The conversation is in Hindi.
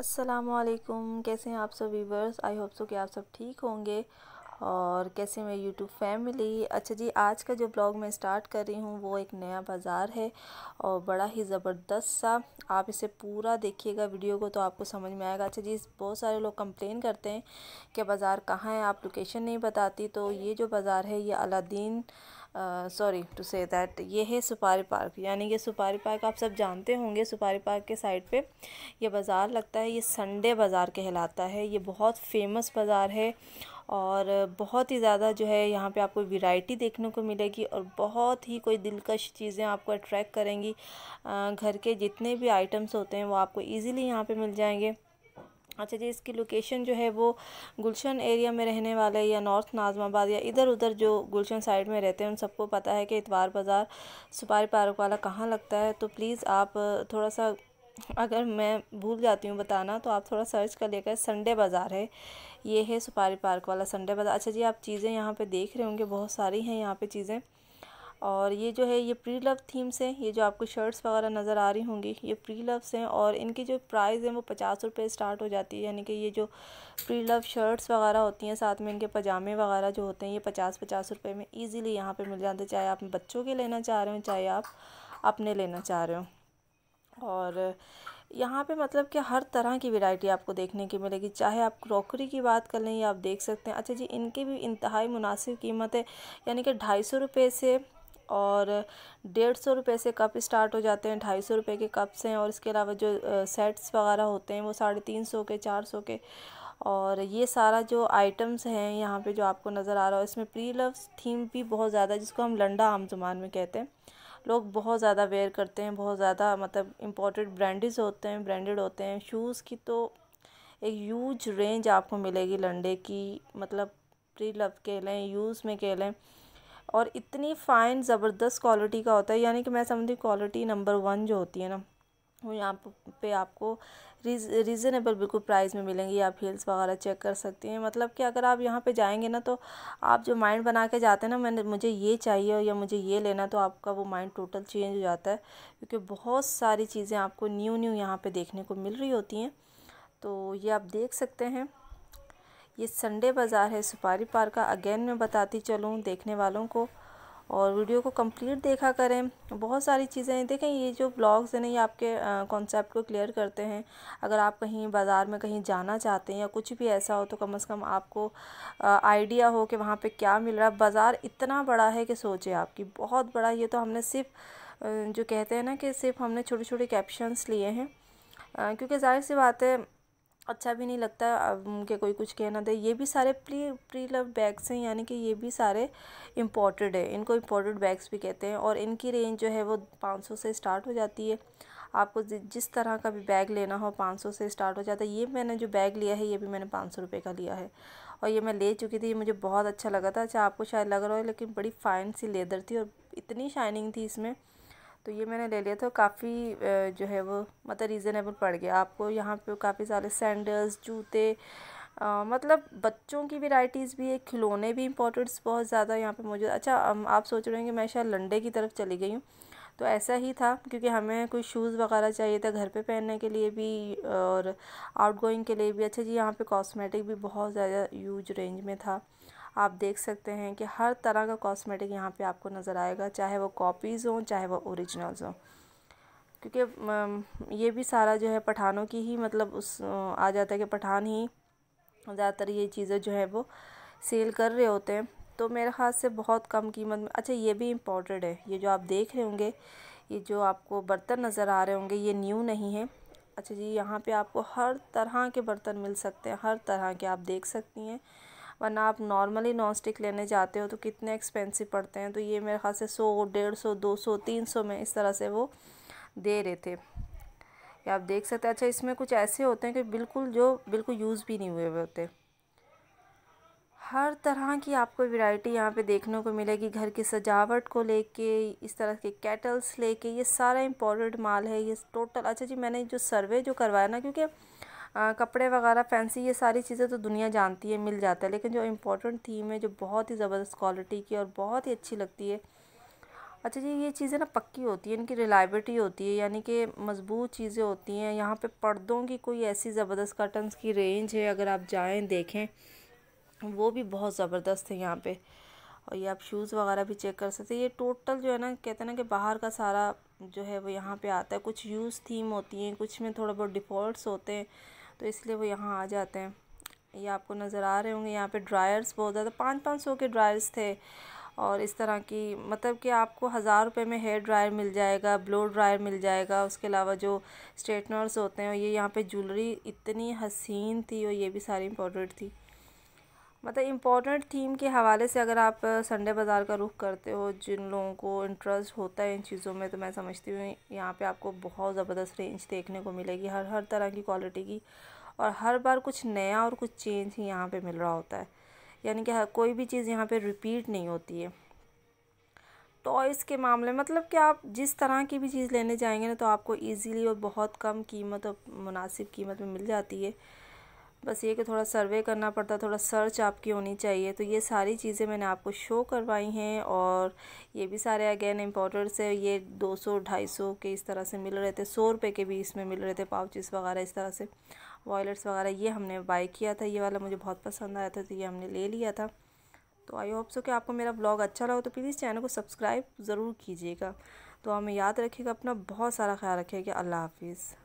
असलकुम कैसे हैं आप सब वीवर्स आई होप सो कि आप सब ठीक होंगे और कैसे मेरी यूट्यूब फैमिली अच्छा जी आज का जो ब्लॉग मैं स्टार्ट कर रही हूँ वो एक नया बाज़ार है और बड़ा ही ज़बरदस्त सा आप इसे पूरा देखिएगा वीडियो को तो आपको समझ में आएगा अच्छा जी बहुत सारे लोग कंप्लेन करते हैं कि बाज़ार कहाँ है आप लोकेशन नहीं बताती तो ये जो बाज़ार है ये Aladdin sorry to say that ये है सुपारी पार्क यानी ये सुपारी पार्क आप सब जानते होंगे सुपारी पार्क के साइड पे ये बाज़ार लगता है ये संडे बाज़ार कहलाता है ये बहुत फेमस बाज़ार है और बहुत ही ज़्यादा जो है यहाँ पे आपको वैरायटी देखने को मिलेगी और बहुत ही कोई दिलकश चीज़ें आपको अट्रैक्ट करेंगी घर के जितने भी आइटम्स होते हैं वो आपको इजीली यहाँ पे मिल जाएंगे अच्छा जी इसकी लोकेशन जो है वो गुलशन एरिया में रहने वाले या नॉर्थ नाजमाबाद या इधर उधर जो गुलशन साइड में रहते हैं उन सबको पता है कि इतवार बाज़ार सुपारी पार्क वाला कहाँ लगता है तो प्लीज़ आप थोड़ा सा अगर मैं भूल जाती हूँ बताना तो आप थोड़ा सर्च कर लेकर संडे बाज़ार है ये है सुपारी पार्क वाला संडे बाज़ार अच्छा जी आप चीज़ें यहाँ पे देख रहे होंगे बहुत सारी हैं यहाँ पे चीज़ें और ये जो है ये प्री लव थीम्स हैं ये जो आपको शर्ट्स वगैरह नज़र आ रही होंगी ये प्री लव्स हैं और इनकी जो प्राइस है वो पचास रुपये स्टार्ट हो जाती है यानी कि ये जो प्री लव शर्ट्स वगैरह होती हैं साथ में इनके पजामे वगैरह जो होते हैं ये पचास पचास रुपये में ईज़िली यहाँ पर मिल जाते हैं चाहे आप बच्चों के लेना चाह रहे हो चाहे आप अपने लेना चाह रहे हो और यहाँ पे मतलब कि हर तरह की वैरायटी आपको देखने की मिलेगी चाहे आप क्रॉकरी की बात कर लें या आप देख सकते हैं अच्छा जी इनकी भी इंतहाई मुनासिब कीमत है यानी कि ढाई सौ रुपये से और डेढ़ सौ रुपये से कप स्टार्ट हो जाते हैं ढाई सौ रुपये के कप्स हैं और इसके अलावा जो सेट्स वगैरह होते हैं वो साढ़े तीन सौ के चार सौ के और ये सारा जो आइटम्स हैं यहाँ पे जो आपको नज़र आ रहा है इसमें प्री लव थीम भी बहुत ज़्यादा जिसको हम लंडा आम जुबान में कहते हैं लोग बहुत ज़्यादा वेयर करते हैं बहुत ज़्यादा मतलब इम्पोर्टेड ब्रांडेज होते हैं ब्रांडेड होते हैं शूज़ की तो एक यूज रेंज आपको मिलेगी लंडे की मतलब प्री लव कह लें यूज़ में कह लें और इतनी फ़ाइन ज़बरदस्त क्वालिटी का होता है यानी कि मैं समझती हूँ क्वालिटी नंबर वन जो होती है ना वो यहाँ पे आपको रीज रीज़नेबल बिल्कुल प्राइस में मिलेंगी आप हील्स वगैरह चेक कर सकती हैं मतलब कि अगर आप यहाँ पे जाएंगे ना तो आप जो माइंड बना के जाते हैं ना मैंने मुझे ये चाहिए या मुझे ये लेना तो आपका वो माइंड टोटल चेंज हो जाता है क्योंकि बहुत सारी चीज़ें आपको न्यू न्यू यहाँ पर देखने को मिल रही होती हैं तो ये आप देख सकते हैं ये संडे बाज़ार है सुपारी पार्क का अगेन मैं बताती चलूँ देखने वालों को और वीडियो को कंप्लीट देखा करें बहुत सारी चीज़ें देखें ये जो ब्लॉग्स हैं ना ये आपके कॉन्सेप्ट को क्लियर करते हैं अगर आप कहीं बाज़ार में कहीं जाना चाहते हैं या कुछ भी ऐसा हो तो कम से कम आपको आइडिया हो कि वहाँ पे क्या मिल रहा है बाज़ार इतना बड़ा है कि सोचे आपकी बहुत बड़ा ये तो हमने सिर्फ जो कहते हैं ना कि सिर्फ हमने छोटे छोटे कैप्शंस लिए हैं क्योंकि जाहिर सी बात है अच्छा भी नहीं लगता कि कोई कुछ कहना दे ये भी सारे प्री प्री लव बैग्स हैं यानी कि ये भी सारे इम्पोर्टेड है इनको इम्पोर्टेड बैग्स भी कहते हैं और इनकी रेंज जो है वो पाँच सौ से स्टार्ट हो जाती है आपको जिस तरह का भी बैग लेना हो पाँच सौ से स्टार्ट हो जाता है ये मैंने जो बैग लिया है ये भी मैंने पाँच सौ रुपये का लिया है और ये मैं ले चुकी थी मुझे बहुत अच्छा लगा था अच्छा आपको शायद लग रहा है लेकिन बड़ी फाइन सी लेदर थी और इतनी शाइनिंग थी इसमें तो ये मैंने ले लिया था काफ़ी जो है वो मतलब रीज़नेबल पड़ गया आपको यहाँ पे काफ़ी सारे सैंडल्स जूते आ, मतलब बच्चों की वैरायटीज़ भी है खिलौने भी इम्पोर्टेंट्स बहुत ज़्यादा यहाँ पे मौजूद अच्छा आप सोच रहे हैं कि मैं शायद लंडे की तरफ चली गई हूँ तो ऐसा ही था क्योंकि हमें कोई शूज़ वगैरह चाहिए था घर पे पहनने के लिए भी और आउट गोइंग के लिए भी अच्छा जी यहाँ पे कॉस्मेटिक भी बहुत ज़्यादा यूज रेंज में था आप देख सकते हैं कि हर तरह का कॉस्मेटिक यहाँ पे आपको नज़र आएगा चाहे वो कॉपीज़ हों चाहे वो ओरिजिनल्स हों क्योंकि ये भी सारा जो है पठानों की ही मतलब उस आ जाता है कि पठान ही ज़्यादातर ये चीज़ें जो है वो सेल कर रहे होते हैं तो मेरे ख़्याल से बहुत कम कीमत में अच्छा ये भी इम्पोर्टेड है ये जो आप देख रहे होंगे ये जो आपको बर्तन नज़र आ रहे होंगे ये न्यू नहीं है अच्छा जी यहाँ पे आपको हर तरह के बर्तन मिल सकते हैं हर तरह के आप देख सकती हैं वरना आप नॉर्मली नॉन स्टिक लेने जाते हो तो कितने एक्सपेंसिव पड़ते हैं तो ये मेरे ख्याल से सौ डेढ़ सौ दो सौ तीन सौ में इस तरह से वो दे रहे थे या आप देख सकते हैं अच्छा इसमें कुछ ऐसे होते हैं कि बिल्कुल जो बिल्कुल यूज़ भी नहीं हुए हुए होते हर तरह की आपको वैरायटी यहाँ पे देखने को मिलेगी घर की सजावट को लेके इस तरह के कैटल्स लेके ये सारा इम्पोर्टेड माल है ये टोटल अच्छा जी मैंने जो सर्वे जो करवाया ना क्योंकि कपड़े वगैरह फैंसी ये सारी चीज़ें तो दुनिया जानती है मिल जाता है लेकिन जो इम्पोर्टेंट थीम है जो बहुत ही ज़बरदस्त क्वालिटी की और बहुत ही अच्छी लगती है अच्छा जी ये चीज़ें ना पक्की होती हैं इनकी रिलायबिलिटी होती है यानी कि मज़बूत चीज़ें होती हैं यहाँ पे पर्दों की कोई ऐसी ज़बरदस्त कर्टन्स की रेंज है अगर आप जाएं देखें वो भी बहुत ज़बरदस्त है यहाँ पे और ये आप शूज़ वगैरह भी चेक कर सकते हैं ये टोटल जो है ना कहते हैं ना कि बाहर का सारा जो है वो यहाँ पर आता है कुछ यूज़ थीम होती हैं कुछ में थोड़ा बहुत डिफ़ॉल्ट होते हैं तो इसलिए वो यहाँ आ जाते हैं ये आपको नज़र आ रहे होंगे यहाँ पे ड्रायर्स बहुत ज़्यादा पाँच पाँच सौ के ड्रायर्स थे और इस तरह की मतलब कि आपको हज़ार रुपये में हेयर ड्रायर मिल जाएगा ब्लो ड्रायर मिल जाएगा उसके अलावा जो स्ट्रेटनर्स होते हैं ये यहाँ पे ज्वेलरी इतनी हसीन थी और ये भी सारी इम्पोर्टेड थी मतलब इम्पोर्टेंट थीम के हवाले से अगर आप संडे बाज़ार का रुख करते हो जिन लोगों को इंटरेस्ट होता है इन चीज़ों में तो मैं समझती हूँ यहाँ पे आपको बहुत ज़बरदस्त रेंज देखने को मिलेगी हर हर तरह की क्वालिटी की और हर बार कुछ नया और कुछ चेंज ही यहाँ पे मिल रहा होता है यानी कि हर कोई भी चीज़ यहाँ पे रिपीट नहीं होती है टॉयज़ के मामले मतलब कि आप जिस तरह की भी चीज़ लेने जाएंगे ना तो आपको ईज़िली और बहुत कम कीमत और मुनासिब कीमत में मिल जाती है बस ये कि थोड़ा सर्वे करना पड़ता थोड़ा सर्च आपकी होनी चाहिए तो ये सारी चीज़ें मैंने आपको शो करवाई हैं और ये भी सारे अगेन इम्पोर्टर से ये 200 250 के इस तरह से मिल रहे थे सौ रुपये के भी इसमें मिल रहे थे पाउचेस वगैरह इस तरह से वॉयलेट्स वगैरह ये हमने बाई किया था ये वाला मुझे बहुत पसंद आया था तो ये हमने ले लिया था तो आई होप सो कि आपको मेरा ब्लॉग अच्छा लगा तो प्लीज़ चैनल को सब्सक्राइब ज़रूर कीजिएगा तो हमें याद रखिएगा अपना बहुत सारा ख्याल रखिएगा अल्लाह हाफिज़